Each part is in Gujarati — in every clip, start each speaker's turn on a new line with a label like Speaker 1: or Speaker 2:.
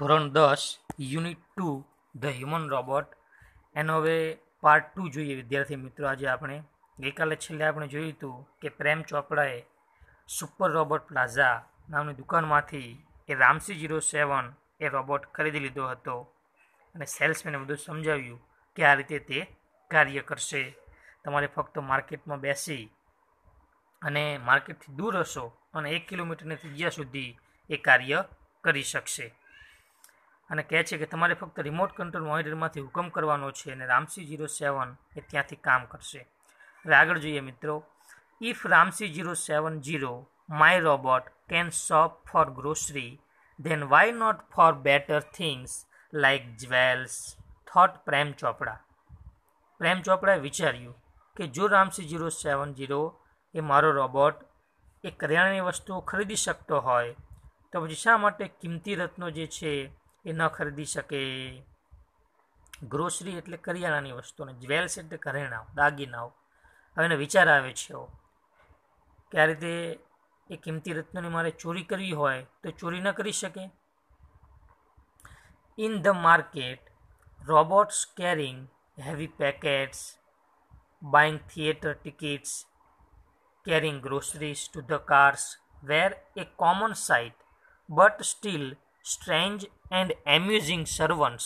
Speaker 1: ધોરણ દસ unit two the human robot એનો હવે પાર્ટ ટુ જોઈએ વિદ્યાર્થી મિત્રો આજે આપણે ગઈકાલે છેલ્લે આપણે જોયું હતું કે પ્રેમ ચોપડાએ સુપર રોબોટ પ્લાઝા નામની દુકાનમાંથી એ રામસી જીરો સેવન એ રોબોટ ખરીદી લીધો હતો અને સેલ્સમેને બધું સમજાવ્યું કે આ રીતે તે કાર્ય કરશે તમારે ફક્ત માર્કેટમાં બેસી અને માર્કેટથી દૂર હશો અને એક કિલોમીટરની ત્રિજ્યા સુધી એ કાર્ય કરી શકશે અને કહે છે કે તમારે ફક્ત રિમોટ કંટ્રોલ મોનિટરમાંથી હુકમ કરવાનો છે અને રામસી જીરો સેવન એ ત્યાંથી કામ કરશે હવે આગળ જોઈએ મિત્રો if Ramsey zero seven zero my robot can shop for grocery then why not for better things like jewels thought Prem Chopra Prem ચોપડાએ વિચાર્યું કે જો રામસી જીરો સેવન જીરો એ મારો રોબોટ એ કરિયાણાની વસ્તુઓ ખરીદી શકતો હોય તો પછી શા માટે કિંમતી રત્નો જે છે એ ન ખરીદી શકે ગ્રોસરી એટલે કરિયાણાની વસ્તુને જ્વેલ્સ એટલે ઘરેણાઓ દાગીનાઓ હવે એને વિચાર આવે છે એવો કે આ રીતે એ કિંમતી રત્નોની મારે ચોરી કરવી હોય તો ચોરી ન કરી શકે in the market robots carrying heavy packets buying theatre tickets carrying groceries to the cars were a common sight but still strange and amusing servants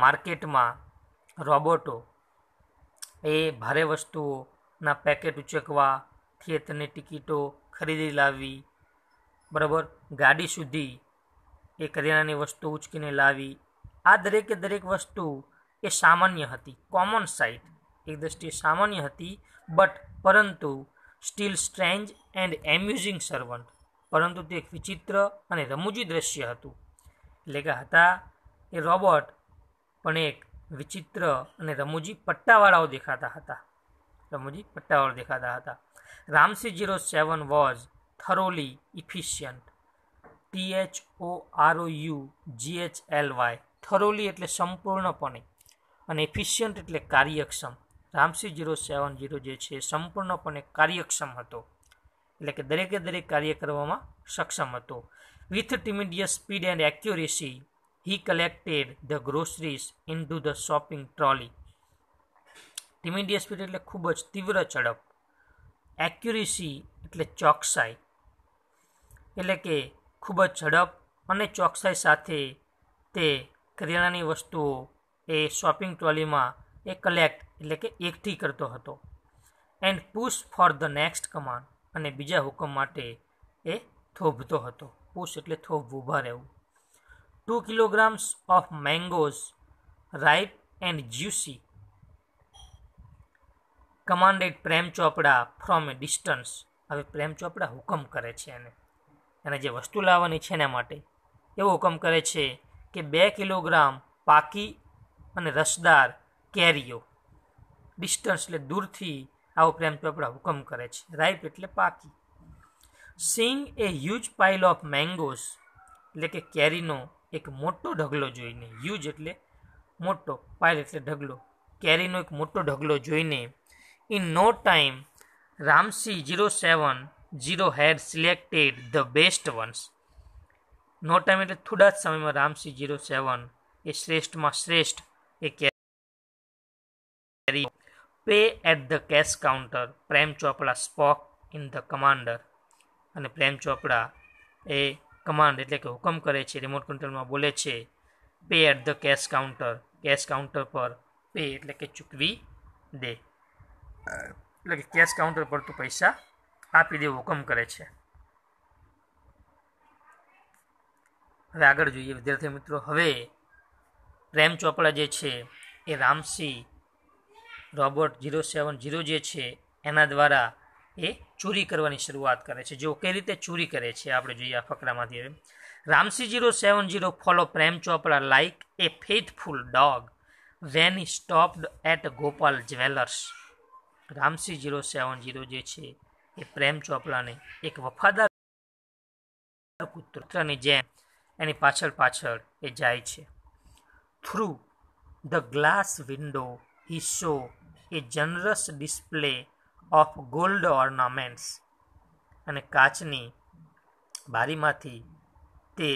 Speaker 1: માર્કેટમાં રોબોટો એ ભારે વસ્તુઓના પેકેટ ઉચકવા થિયેટરની ટિકિટો ખરીદી લાવવી બરાબર ગાડી સુધી એ કરિયાણાની વસ્તુ ઉચકીને લાવી આ દરેકે દરેક વસ્તુ એ સામાન્ય હતી કોમન સાઇટ એક દ્રષ્ટિએ સામાન્ય હતી બટ પરંતુ still strange and amusing servant પરંતુ તે એક વિચિત્ર અને રમૂજી દ્રશ્ય હતું એટલે કે હતા એ રોબોટ પણ એક વિચિત્ર અને રમૂજી પટ્ટાવાળાઓ દેખાતા હતા રમૂજી પટ્ટાવાળા દેખાતા હતા Ramsi zero seven was thoroughly efficient T H O R O U G H L Y thoroughly એટલે સંપૂર્ણપણે અને ઇફિશિયન્ટ એટલે કાર્યક્ષમ રામસી ઝીરો સેવન ઝીરો જે છે સંપૂર્ણપણે કાર્યક્ષમ હતો એટલે કે દરેકે દરેક કાર્ય કરવામાં સક્ષમ હતો with tremendous speed and accuracy he collected the groceries into the shopping trolley tremendous speed એટલે ખૂબ જ તીવ્ર ઝડપ એક્યુરેસી એટલે ચોકસાઈ એટલે કે ખૂબ જ ઝડપ અને ચોકસાઈ સાથે તે કરિયાણાની વસ્તુઓ એ શોપિંગ ટ્રોલીમાં એ કલેક્ટ એટલે કે એકઠી કરતો હતો and push for the next command અને બીજા હુકમ માટે એ થોભતો હતો પુશ એટલે થોભ ઊભા રહેવું two kilograms of mangoes ripe and juicy commanded Prem Chopra from A distance હવે પ્રેમ ચોપડા હુકમ કરે છે એને એને જે વસ્તુ લાવવાની છે એના માટે એવો હુકમ કરે છે કે બે કિલોગ્રામ પાકી અને રસદાર કેરીઓ ડિસ્ટન્સ એટલે દૂરથી આવો પ્રેમ ચોપડા હુકમ કરે છે રાઈપ એટલે પાકી seeing a huge pile of mangoes એટલે કે કેરીનો એક મોટો ઢગલો જોઈને હ્યુજ એટલે મોટો પાઇલ એટલે ઢગલો કેરીનો એક મોટો ઢગલો જોઈને in no time Ramsi zero seven zero had selected the best ones no time એટલે થોડા જ સમયમાં રામસી જીરો સેવન એ શ્રેષ્ઠમાં શ્રેષ્ઠ એ કેરી pay at the cash counter Prem Chopra spoke in the commander અને પ્રેમ ચોપડા એ કમાન્ડ એટલે કે હુકમ કરે છે રિમોટ કંટ્રોલમાં બોલે છે pay at the cash counter cash counter પર પે એટલે કે ચૂકવી દે એટલે કે કેશ કાઉન્ટર પર તું પૈસા આપી દે હુકમ કરે છે હવે આગળ જોઈએ વિદ્યાર્થી મિત્રો હવે પ્રેમ ચોપડા જે છે એ Ramsingh robot zero seven zero જે છે એના દ્વારા એ ચોરી કરવાની શરૂઆત કરે છે જો કઈ રીતે ચોરી કરે છે આપણે જોઈએ આ ફકરામાંથી Ramsi zero seven zero follow Prem Chopra like a faithful dog when stopped at Gopal jewellers Ramsi zero seven zero જે છે એ પ્રેમ ચોપડાને એક વફાદાર કૂતરાની જેમ એની પાછળ પાછળ એ જાય છે through the glass window he saw a generous display of gold ornaments અને કાચની બારીમાંથી તે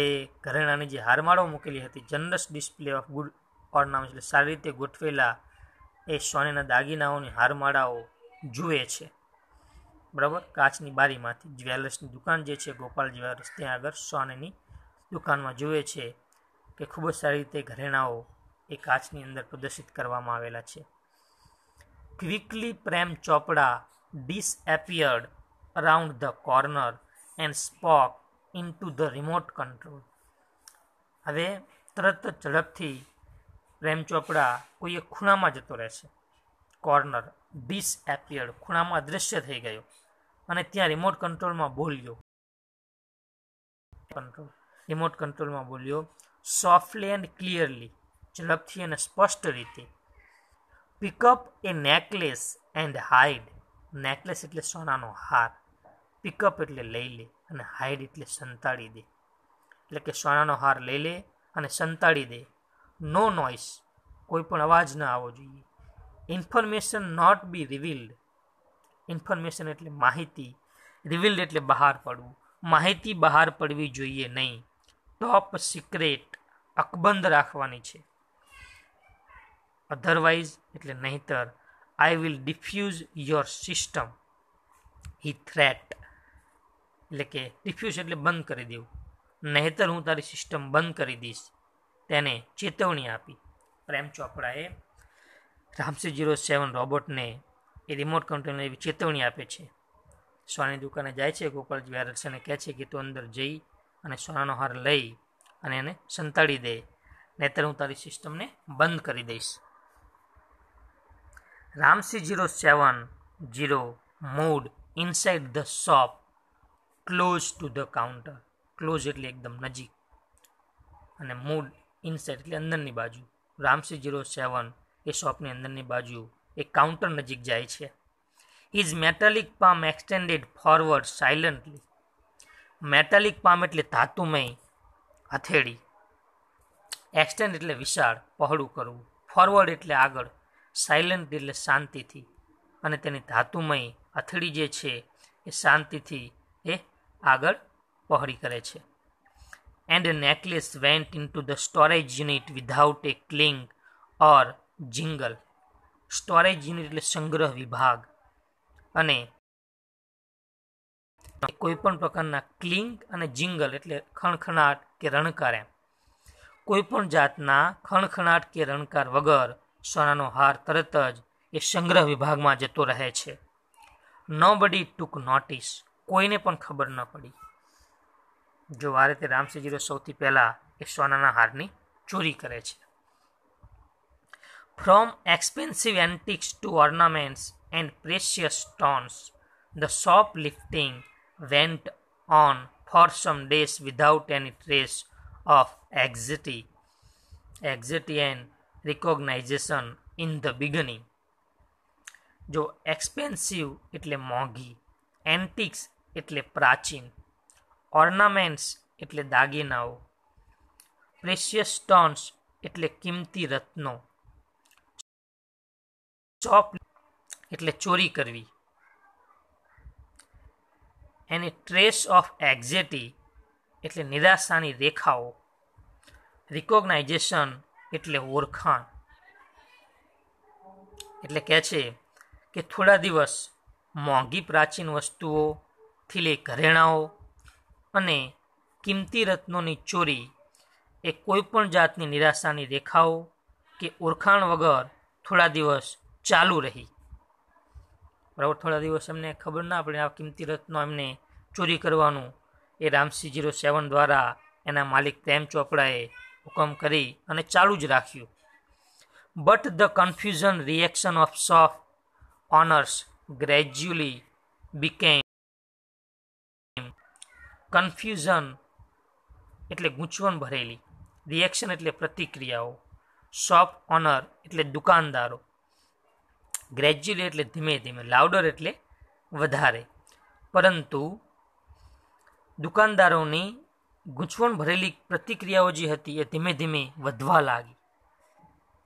Speaker 1: એ ઘરેણાની જે હારમાળો મૂકેલી હતી generous display of good ornament એટલે સારી રીતે ગોઠવેલા એ સોનેના દાગીનાઓની હારમાળાઓ જુએ છે બરાબર કાચની બારીમાંથી જ્વેલર્સની દુકાન જે છે ગોપાલ જ્વેલર્સ ત્યાં આગળ સોનેની દુકાનમાં જુએ છે કે ખૂબ જ સારી રીતે ઘરેણાઓ એ કાચની અંદર પ્રદર્શિત કરવામાં આવેલા છે quickly Prem Chopra disappeared around the corner and spoke into the remote control હવે તરત જ ઝડપથી પ્રેમ ચોપડા કોઈ એક ખૂણામાં જતો રહેશે કોર્નર ડિસએપિયર્ડ ખૂણામાં અદૃશ્ય થઈ ગયો અને ત્યાં રિમોટ કંટ્રોલમાં બોલ્યો કંટ્રોલ રિમોટ કંટ્રોલમાં બોલ્યો સોફ્ટલી એન્ડ ક્લિયરલી ઝડપથી અને સ્પષ્ટ રીતે pick up a necklace and hide necklace એટલે સોનાનો હાર પિકઅપ એટલે લઈ લે અને હાઇડ એટલે સંતાડી દે એટલે કે સોનાનો હાર લઈ લે અને સંતાડી દે નો નોઇસ કોઈ પણ અવાજ ન આવવો જોઈએ information not be revealed information એટલે માહિતી રિવીલ્ડ એટલે બહાર પડવું માહિતી બહાર પડવી જોઈએ નહીં ટોપ સિક્રેટ અકબંધ રાખવાની છે અધરવાઇઝ એટલે નહીતર I will defuse your system he threat એટલે કે ડિફ્યુઝ એટલે બંધ કરી દેવું નહીતર હું તારી સિસ્ટમ બંધ કરી દઈશ તેને ચેતવણી આપી પ્રેમ ચોપડાએ રામસી જીરો સેવન રોબોટને એ રિમોટ કંટ્રોલને એવી ચેતવણી આપે છે સોનાની દુકાને જાય છે ગોપાલજી વ્યારસને કહે છે કે તું અંદર જઈ અને સોનાનો હાર લઈ અને એને સંતાડી દે નહીતર હું તારી સિસ્ટમને બંધ કરી દઈશ Ramsi zero seven zero moved inside the shop close to the counter close એટલે એકદમ નજીક અને મૂડ ઇનસાઇડ એટલે અંદરની બાજુ રામસી ઝીરો સેવન એ શોપની અંદરની બાજુ એ કાઉન્ટર નજીક જાય છે his metallic palm extended forward silently metallic palm એટલે ધાતુમય હથેળી એક્સટેન્ડ એટલે વિશાળ પહોળું કરવું ફોરવર્ડ એટલે આગળ સાયલન્ટ એટલે શાંતિથી અને તેની ધાતુમય અથડી જે છે એ શાંતિથી એ આગળ પહોળી કરે છે and a necklace went into the storage unit without a cling or jingle storage unit એટલે સંગ્રહ વિભાગ અને કોઈ પણ પ્રકારના ક્લિંગ અને જિંગલ એટલે ખણખણાટ કે રણકાર એમ પણ જાતના ખણખણાટ કે રણકાર વગર સોનાનો હાર તરત જ એ સંગ્રહ વિભાગમાં જતો રહે છે નો બડી ટૂંક નોટિસ કોઈને પણ ખબર ન પડી જો આ રીતે રામસિંહજીરો સૌથી પહેલાં એ સોનાના હારની ચોરી કરે છે from expensive antiques to ornaments and precious stones the shoplifting went on for some days without any trace of anxiety anxiety and recognition in the beginning જો એક્સપેન્સિવ એટલે મોંઘી એન્ટિક્સ એટલે પ્રાચીન ઓર્નામેન્ટ્સ એટલે દાગીનાઓ પ્રેશિયસ સ્ટોન્સ એટલે કિંમતી રત્નો ચોપ એટલે ચોરી કરવી એની ટ્રેસ ઓફ એક્ઝેટી એટલે નિરાશાની રેખાઓ રિકોગ્નાઇઝેશન એટલે ઓળખાણ એટલે કહે છે કે થોડા દિવસ મોંઘી પ્રાચીન વસ્તુઓથી લઈ ઘરેણાઓ અને કિંમતી રત્નોની ચોરી એ કોઈપણ જાતની નિરાશાની રેખાઓ કે ઓળખાણ વગર થોડા દિવસ ચાલુ રહી બરાબર થોડા દિવસ એમને ખબર ના પડે આ કિંમતી રત્નો એમને ચોરી કરવાનું એ રામસી જીરો સેવન દ્વારા એના માલિક પ્રેમ ચોપડાએ હુકમ કરી અને ચાલુ જ રાખ્યું but the confusion reaction of shop owners gradually became confusion એટલે ગૂંચવણ ભરેલી રિએક્શન એટલે પ્રતિક્રિયાઓ શોપ ઓનર એટલે દુકાનદારો ગ્રેજ્યુઅલી એટલે ધીમે ધીમે લાઉડર એટલે વધારે પરંતુ દુકાનદારોની ગૂંચવણ ભરેલી પ્રતિક્રિયાઓ જે હતી એ ધીમે ધીમે વધવા લાગી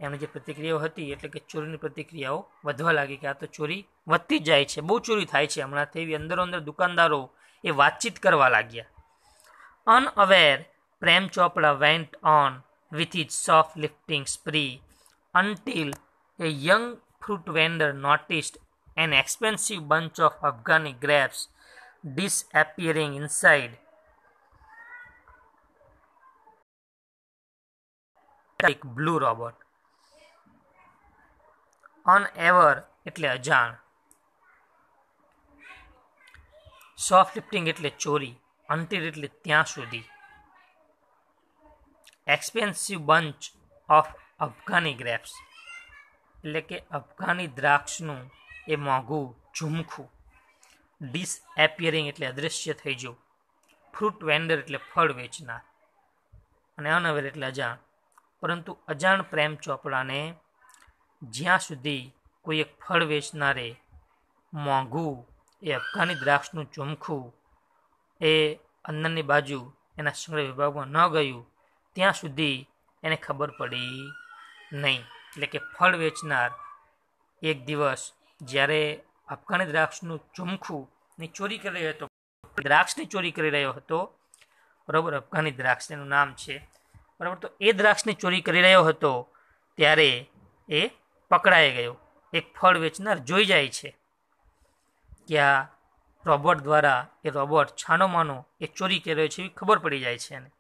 Speaker 1: એમની જે પ્રતિક્રિયાઓ હતી એટલે કે ચોરીની પ્રતિક્રિયાઓ વધવા લાગી કે આ તો ચોરી વધતી જાય છે બહુ ચોરી થાય છે હમણાં તેવી અંદરો અંદર દુકાનદારો એ વાતચીત કરવા લાગ્યા unaware Prem Chopra went on with his shoplifting spree until a young fruit vendor noticed an expensive bunch of Afghani grapes disappearing inside like blue robot unever એટલે અજાણ સોફ્ટ લિફ્ટિંગ એટલે ચોરી અંતિર એટલે ત્યાં સુધી expensive bunch of Afghani grapes એટલે કે અફઘાની દ્રાક્ષનું એ મોંઘું ઝુમખું ડિસએપિયરિંગ એટલે અદૃશ્ય થઈ જવું ફ્રૂટ વેન્ડર એટલે ફળ વેચનાર અને અનવેર એટલે અજાણ પરંતુ અજાણ પ્રેમ ચોપડાને જ્યાં સુધી કોઈ એક ફળ વેચનારે મોંઘું એ અફઘાની દ્રાક્ષનું ચુમખું એ અંદરની બાજુ એના સંગ્રહ વિભાગમાં ન ગયું ત્યાં સુધી એને ખબર પડી નહીં એટલે કે ફળ વેચનાર એક દિવસ જ્યારે અફઘાની દ્રાક્ષનું ચુમખું ચોરી કરી રહ્યો હતો દ્રાક્ષની ચોરી કરી રહ્યો હતો બરોબર અફઘાની દ્રાક્ષ એનું નામ છે બરાબર તો એ દ્રાક્ષની ચોરી કરી રહ્યો હતો ત્યારે એ પકડાઈ ગયો એક ફળ વેચનાર જોઈ જાય છે કે આ રોબોટ દ્વારા એ રોબોટ છાનો માનો એ ચોરી કરી રહ્યો છે એવી ખબર પડી જાય છે એને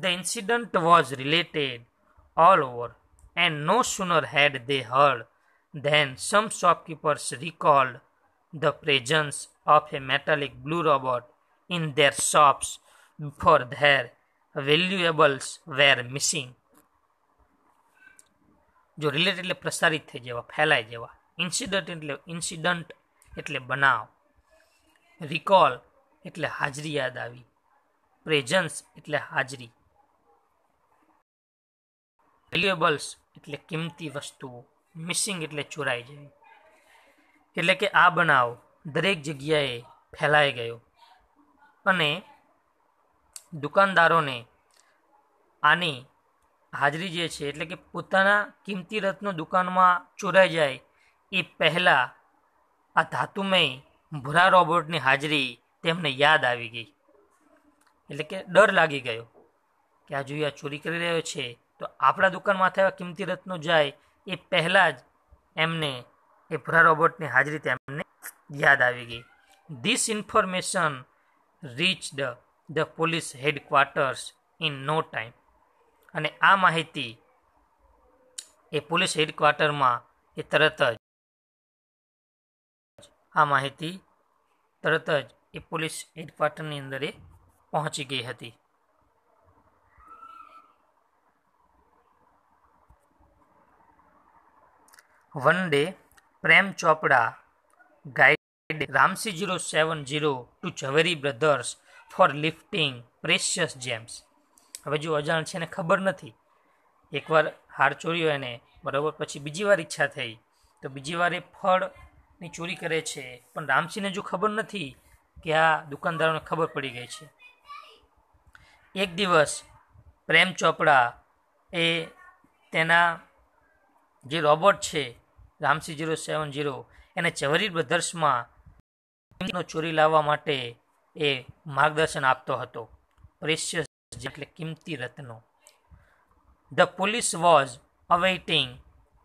Speaker 1: the incident was related all over and no sooner had they heard then some shopkeepers recalled the presence of a metallic blue robot in their shops for their valuables were missing જો રિલેટ એટલે પ્રસારિત થઈ જવા ફેલાઈ જવા ઇન્સિડન્ટ એટલે ઇન્સિડન્ટ એટલે બનાવ રિકોલ એટલે હાજરી યાદ આવી પ્રેઝન્સ એટલે હાજરી વેલ્યુએબલ્સ એટલે કિંમતી વસ્તુઓ મિસિંગ એટલે ચોરાઈ જવી એટલે કે આ બનાવ દરેક જગ્યાએ ફેલાઈ ગયો અને દુકાનદારોને આની હાજરી જે છે એટલે કે પોતાના કિંમતી રત્નો દુકાનમાં ચોરાઈ જાય એ પહેલાં આ ધાતુમય ભૂરા રોબોટની હાજરી તેમને યાદ આવી ગઈ એટલે કે ડર લાગી ગયો કે આ જોઈએ આ ચોરી કરી રહ્યો છે તો આપણા દુકાનમાં આવા કિંમતી રત્નો જાય એ પહેલાં જ એમને એ ભૂરા રોબોટની હાજરી તેમને યાદ આવી ગઈ this information reach the the police headquarters in no time અને આ માહિતી એ પોલીસ હેડક્વાર્ટરમાં એ તરત જ આ માહિતી તરત જ એ પોલીસ હેડક્વાર્ટરની અંદર એ પહોંચી ગઈ હતી one day Prem Chopra guide Ramsi zero seven zero to Zaveri brothers for lifting precious gems હવે જો અજાણ છે એને ખબર નથી એકવાર હાર ચોરી હોય એને બરાબર પછી બીજી વાર ઈચ્છા થઈ તો બીજી વાર એ ફળની ચોરી કરે છે પણ રામસિંહને જો ખબર નથી કે આ દુકાનદારોને ખબર પડી ગઈ છે એક દિવસ પ્રેમ ચોપડા એ તેના જે રોબોટ છે રામસિંહ ઝીરો સેવન ઝીરો એને ચવરી બ્રધર્સમાં ચોરી લાવવા માટે એ માર્ગદર્શન આપતો હતો પ્રેશિયસ એટલે કિંમતી રત્નો the police was awaiting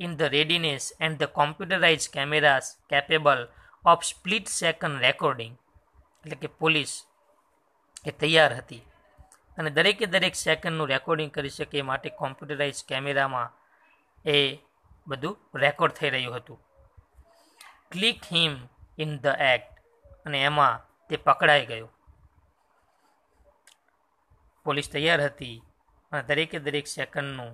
Speaker 1: in the readiness and the computerise cameras capable of split second recording એટલે કે પોલીસ એ તૈયાર હતી અને દરેકે દરેક સેકન્ડનું રેકોર્ડિંગ કરી શકે એ માટે કોમ્પ્યુટરાઇઝ કેમેરામાં એ બધું રેકોર્ડ થઈ રહ્યું હતું click him in the act અને એમાં તે પકડાઈ ગયો પોલીસ તૈયાર હતી અને દરેકે દરેક સેકન્ડનું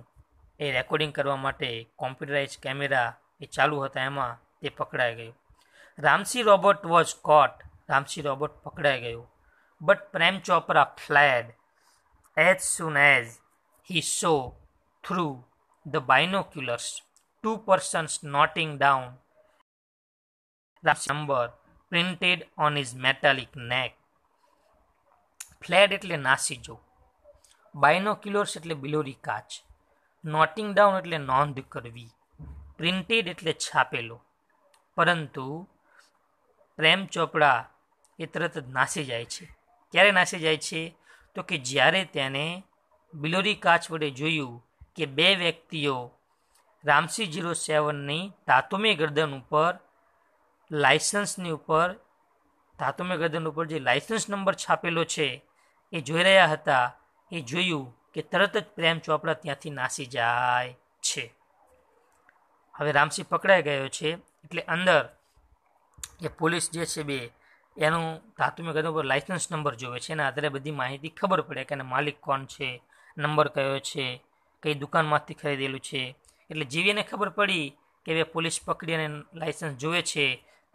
Speaker 1: એ રેકોર્ડિંગ કરવા માટે કોમ્પ્યુટરાઇઝ કેમેરા એ ચાલુ હતા એમાં તે પકડાઈ ગયો Ramsi robot was caught Ramsi robot પકડાઈ ગયો but Prem Chopra fled as soon as he saw through the binoculars two persons noting down number printed on his metallic neck fled એટલે નાસી જો બાયનોક્યુલર્સ એટલે બિલોરી કાચ નોટિંગ ડાઉન એટલે નોંધ કરવી પ્રિન્ટેડ એટલે છાપેલો પરંતુ પ્રેમ ચોપડા એ તરત જ નાસી જાય છે ક્યારે નાસી જાય છે તો કે જ્યારે તેને બિલોરી કાચ વડે જોયું કે બે વ્યક્તિઓ રામસી જીરો સેવનની તાતુમી ગરદન ઉપર લાયસન્સની ઉપર ધાતુમે ગદન ઉપર જે લાયસન્સ નંબર છાપેલો છે એ જોઈ રહ્યા હતા એ જોયું કે તરત જ પ્રેમ ચોપડા ત્યાંથી નાસી જાય છે હવે રામસિંહ પકડાઈ ગયો છે એટલે અંદર એ પોલીસ જે છે બે એનું ધાતુમે ગદન ઉપર લાયસન્સ નંબર જોવે છે અને આધારે બધી માહિતી ખબર પડે કે એને માલિક કોણ છે નંબર કયો છે કઈ દુકાનમાંથી ખરીદેલું છે એટલે જેવી એને ખબર પડી કે બે પોલીસ પકડી અને લાયસન્સ જોવે છે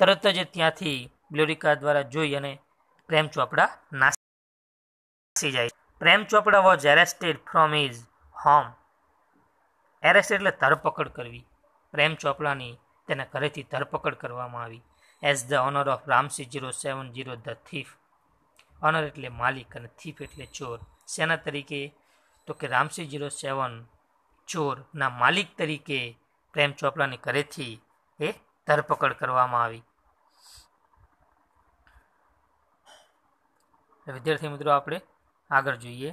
Speaker 1: તરત જ ત્યાંથી બ્લોરિકા દ્વારા જોઈ અને પ્રેમ ચોપડા નાસી જાય Prem Chopra was arrested from his home arrested એટલે ધરપકડ કરવી પ્રેમ ચોપડાની તેના ઘરેથી ધરપકડ કરવામાં આવી as the owner of Ramsi zero seven zero the thief owner એટલે માલિક અને થીફ એટલે ચોર સેના તરીકે તો કે રામસી ઝીરો સેવન ચોરના માલિક તરીકે પ્રેમ ચોપડાની ઘરેથી એ ધરપકડ કરવામાં આવી વિદ્યાર્થી મિત્રો આપણે આગળ જોઈએ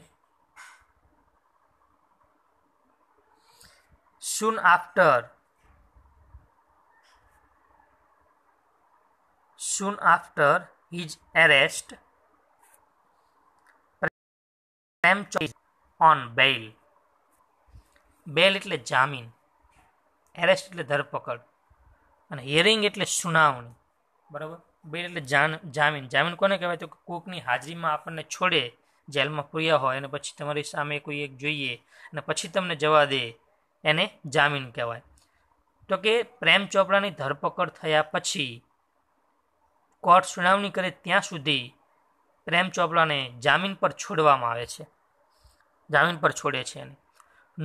Speaker 1: soon after soon after his arrest Prem is on bail bail એટલે જામીન arrest એટલે ધરપકડ અને હિયરિંગ એટલે સુનાવણી બરાબર બેલ એટલે જાન જામીન જામીન કોને કહેવાય તો કોકની હાજરીમાં આપણને છોડે જેલમાં પૂર્યા હોય અને પછી તમારી સામે કોઈ એક જોઈએ અને પછી તમને જવા દે એને જામીન કહેવાય તો કે પ્રેમ ચોપડાની ધરપકડ થયા પછી કોર્ટ સુનાવણી કરે ત્યાં સુધી પ્રેમ ચોપડાને જામીન પર છોડવામાં આવે છે જામીન પર છોડે છે એને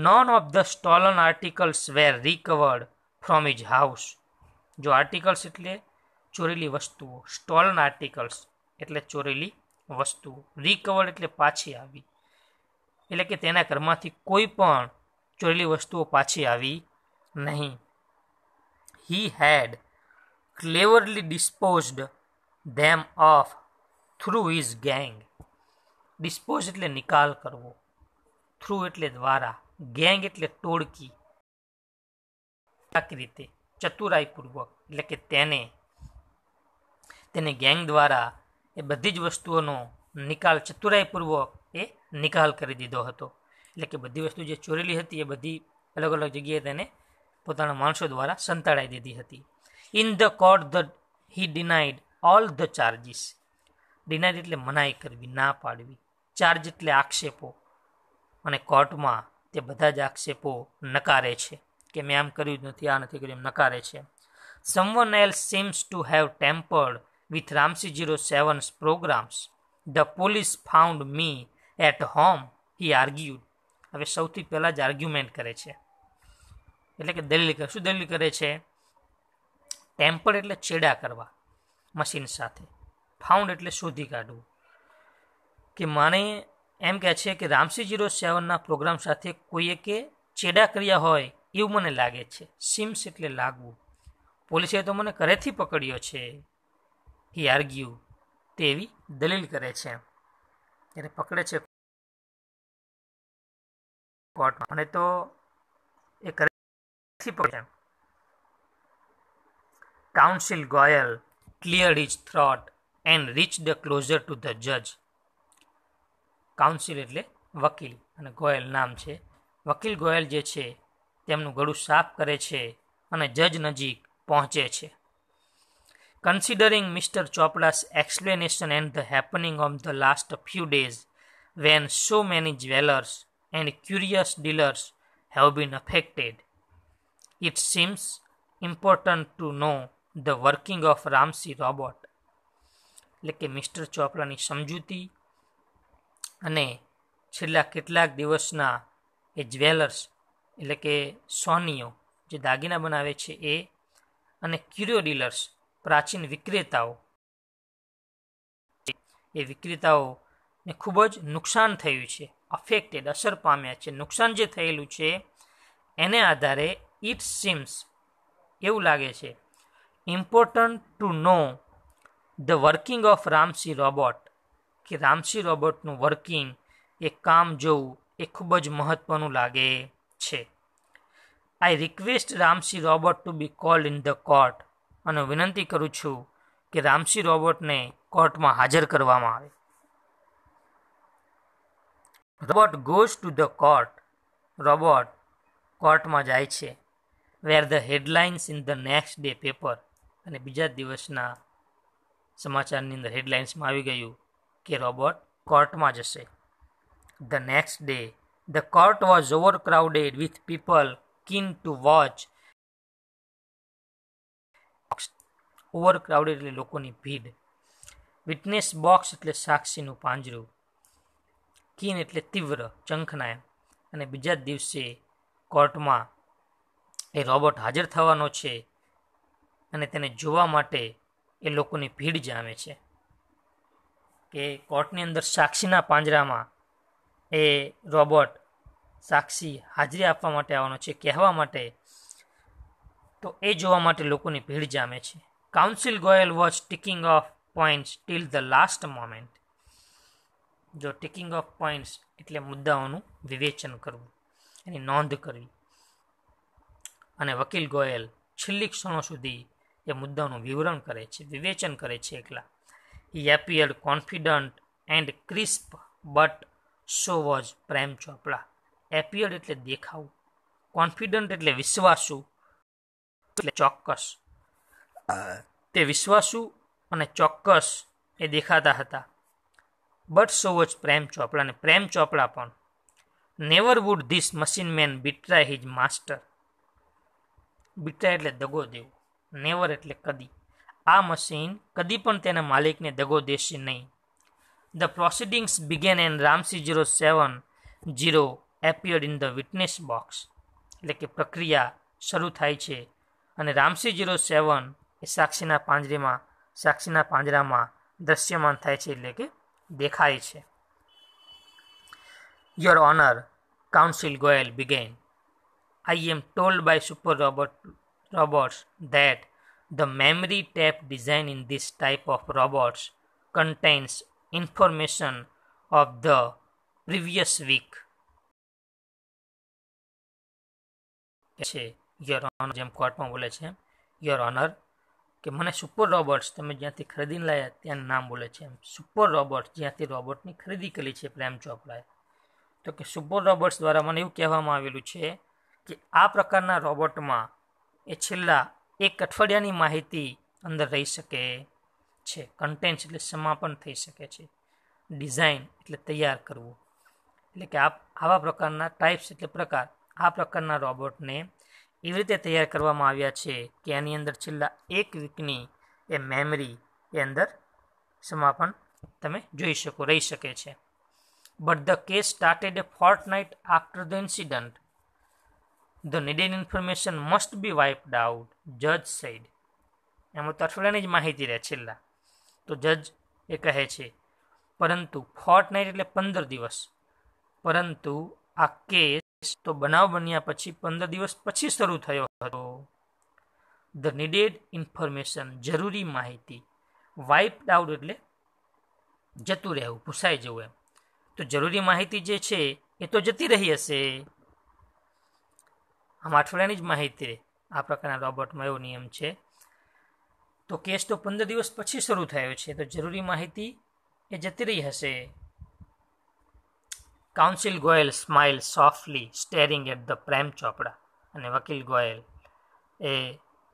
Speaker 1: none of the stolen articles were recovered from his house જો આર્ટિકલ્સ એટલે ચોરેલી વસ્તુઓ સ્ટોલન આર્ટિકલ્સ એટલે ચોરેલી વસ્તુઓ રિકવર એટલે પાછી આવી એટલે કે તેના ઘરમાંથી કોઈ પણ ચોરેલી વસ્તુઓ પાછી આવી નહીં he had cleverly disposed them of through his gang dispose એટલે નિકાલ કરવો થ્રુ એટલે દ્વારા ગેંગ એટલે ટોળકી રીતે ચતુરાઈપૂર્વક એટલે કે તેને તેને ગેંગ દ્વારા એ બધી જ વસ્તુઓનો નિકાલ ચતુરાઈપૂર્વક એ નિકાલ કરી દીધો હતો એટલે કે બધી વસ્તુ જે ચોરેલી હતી એ બધી અલગ અલગ જગ્યાએ તેને પોતાના માણસો દ્વારા સંતાડાઈ દીધી હતી in the court the he denied all the charges denied એટલે મનાઈ કરવી ના પાડવી ચાર્જ એટલે આક્ષેપો અને કોર્ટમાં તે બધા જ આક્ષેપો નકારે છે કે મેં આમ કર્યું જ નથી આ નથી કર્યું એમ નકારે છે someone else seems to have tampered with Ramsi zero seven's programs the police found me at home he argued હવે સૌથી પહેલાં જ આર્ગ્યુમેન્ટ કરે છે એટલે કે દલીલ કરે શું દલીલ કરે છે ટેમ્પર એટલે ચેડા કરવા મશીન સાથે ફાઉન્ડ એટલે શોધી કાઢવું કે માને એમ કહે છે કે રામસી જીરો સેવનના પ્રોગ્રામ સાથે કોઈએ કે ચેડા કર્યા હોય એવું મને લાગે છે સિમ્સ એટલે લાગવું પોલીસે તો મને ઘરેથી પકડ્યો છે હી આર્ગ્યુ તેવી દલીલ કરે છે ત્યારે પકડે છે કોર્ટમાં મને તો એ ઘરેથી પકડ્યા counsel Goyal clear his throat and reach the closer to the જજ કાઉન્સિલ એટલે વકીલ અને ગોયલ નામ છે વકીલ ગોયલ જે છે તેમનું ગળું સાફ કરે છે અને જજ નજીક પહોંચે છે Considering Mr. Chopra's explanation and the happening of the last few days, when so many jewelers and curious dealers have been affected, it seems important to know the working of Ramsey Robot. એટલે કે મિસ્ટર ચોપરાની સમજૂતી અને છેલ્લા કેટલાક દિવસના એ જ્વેલર્સ એટલે કે સોનીઓ જે દાગીના બનાવે છે એ અને ક્યુરિયો ડીલર્સ પ્રાચીન વિક્રેતાઓ એ વિક્રેતાઓને ખૂબ જ નુકસાન થયું છે અફેક્ટેડ અસર પામ્યા છે નુકસાન જે થયેલું છે એને આધારે ઇટ સીમ્સ એવું લાગે છે important to know the working of Ramsi robot કે રામસી રોબોટનું વર્કિંગ એ કામ જોવું એ ખૂબ જ મહત્ત્વનું લાગે છે I request Ramsi robot to be called in the court અને વિનંતી કરું છું કે રામસી રોબર્ટને કોર્ટમાં હાજર કરવામાં આવે robot goes to the court robot કોર્ટમાં જાય છે were the headlines in the next day paper અને બીજા દિવસના સમાચારની અંદર હેડલાઇન્સમાં આવી ગયું કે રોબર્ટ કોર્ટમાં જશે the next day The court was overcrowded with people keen to watch. Overcrowded એટલે લોકોની ભીડ વિટનેસ બોક્સ એટલે સાક્ષીનું પાંજરું કીન એટલે તીવ્ર ચંખનાય અને બીજા જ દિવસે કોર્ટમાં એ રોબોટ હાજર થવાનો છે અને તેને જોવા માટે એ લોકોની ભીડ જામે છે કે કોર્ટની અંદર સાક્ષીના પાંજરામાં એ રોબોટ સાક્ષી હાજરી આપવા માટે આવવાનો છે કહેવા માટે તો એ જોવા માટે લોકોની ભીડ જામે છે counsel Goyal watch ticking off points till the last moment જો ટિકિંગ ઓફ પોઈન્ટ્સ એટલે મુદ્દાઓનું વિવેચન કરવું એની નોંધ કરવી અને વકીલ ગોયલ છેલ્લી ક્ષણો સુધી એ મુદ્દાઓનું વિવરણ કરે છે વિવેચન કરે છે એકલા he appear confident and crisp but so was Prem Chopra appear એટલે દેખાવું કોન્ફિડન્ટ એટલે વિશ્વાસુ એટલે ચોક્કસ તે વિશ્વાસુ અને ચોક્કસ એ દેખાતા હતા but so was Prem Chopra અને પ્રેમ ચોપડા પણ never would this machine man betray his master betray એટલે દગો દેવો નેવર એટલે કદી આ મશીન કદી પણ તેના માલિકને દગો દેશે નહીં the proceedings began and Ramsi zero seven zero appeared in the witness box એટલે કે પ્રક્રિયા શરૂ થાય છે અને રામસી જીરો સેવન એ સાક્ષીના પાંજરેમાં સાક્ષીના પાંજરામાં દ્રશ્યમાન થાય છે એટલે કે દેખાય છે your honour counsel Goyal began I am told by super robot robots that the memory tap design in this type of robots contains information of the previous week છે યોર ઓનર જેમ કોર્ટમાં બોલે છે યોર ઓનર કે મને સુપર રોબોટ્સ તમે જ્યાંથી ખરીદીને લાવ્યા ત્યાં નામ બોલે છે એમ સુપર રોબોટ્સ જ્યાંથી રોબોટની ખરીદી કરી છે પ્રેમ ચોપડાએ તો કે સુપર રોબોટ્સ દ્વારા મને એવું કહેવામાં આવેલું છે કે આ પ્રકારના રોબોટમાં એ છેલ્લા એક અઠવાડિયાની માહિતી અંદર રહી શકે છે કન્ટેન્ટ એટલે સમાપન થઈ શકે છે ડિઝાઇન એટલે તૈયાર કરવું એટલે કે આ આવા પ્રકારના ટાઈપ્સ એટલે પ્રકાર આ પ્રકારના રોબોટને એવી રીતે તૈયાર કરવામાં આવ્યા છે કે એની અંદર છેલ્લા એક વીકની એ મેમરી એ અંદર સમાપન તમે જોઈ શકો રહી શકે છે but the case started a fortnight after the incident the needed information must be wiped out જજ સાઈડ એમાં તો અઠવાડિયાની જ માહિતી રહે છેલ્લા તો જજ એ કહે છે પરંતુ ફોર્ટ નાઇટ એટલે પંદર દિવસ પરંતુ આ કેસ તો બનાવ બન્યા પછી પંદર દિવસ પછી શરૂ થયો હતો ધ નીડેડ ઇન્ફોર્મેશન જરૂરી માહિતી વાઇપ ડાઉટ એટલે જતું રહેવું ભૂસાઈ જવું એમ તો જરૂરી માહિતી જે છે એ તો જતી રહી હશે આમ અઠવાડિયાની જ માહિતી રહે આ પ્રકારના રોબોટમાં એવો નિયમ છે તો કેસ તો પંદર દિવસ પછી શરૂ થયો છે તો જરૂરી માહિતી એ જતી રહી હશે counsel Goyal smile softly staring at the Prem Chopra અને વકીલ ગોયલ એ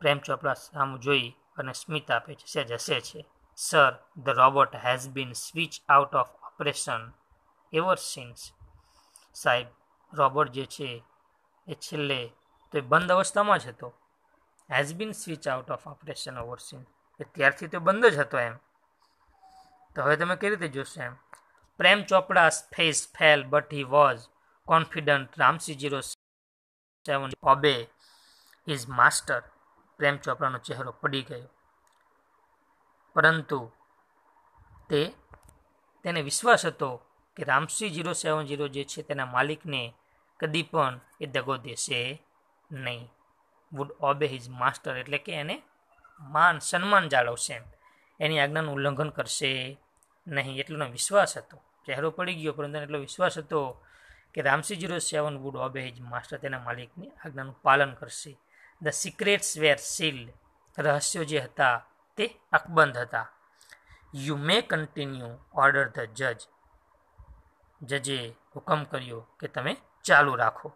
Speaker 1: પ્રેમ ચોપડા સામું જોઈ અને સ્મિત આપે છે સહેજ હસે છે sir the robot has been switch out of operation ever since સાહેબ રોબોટ જે છે એ છેલ્લે તો એ બંધ અવસ્થામાં જ હતો has been switch out of operation over since એ ત્યારથી તો બંધ જ હતો એમ તો હવે તમે કેવી રીતે જોશો એમ Prem Chopra's face fell, but he confident Ramsi zero seven obey his master Prem ચોપરાનો ચહેરો પડી ગયો પરંતુ તે તેને વિશ્વાસ હતો કે રામસી જીરો સેવન જીરો જે છે તેના માલિકને કદી પણ એ દગો દેશે નહીં વુડ ઓબે હિઝ માસ્ટર એટલે કે એને માન સન્માન જાળવશે એની આજ્ઞાનું ઉલ્લંઘન કરશે નહીં એટલોનો વિશ્વાસ હતો ચહેરો પડી ગયો પરંતુ એટલો વિશ્વાસ હતો કે Ramsi zero seven would obey his master તેના માલિકની આજ્ઞાનું પાલન કરશે ધ સિક્રેટ્સ વેર સીલ રહસ્યો જે હતા તે અકબંધ હતા you may continue order the જજ જજે હુકમ કર્યો કે તમે ચાલુ રાખો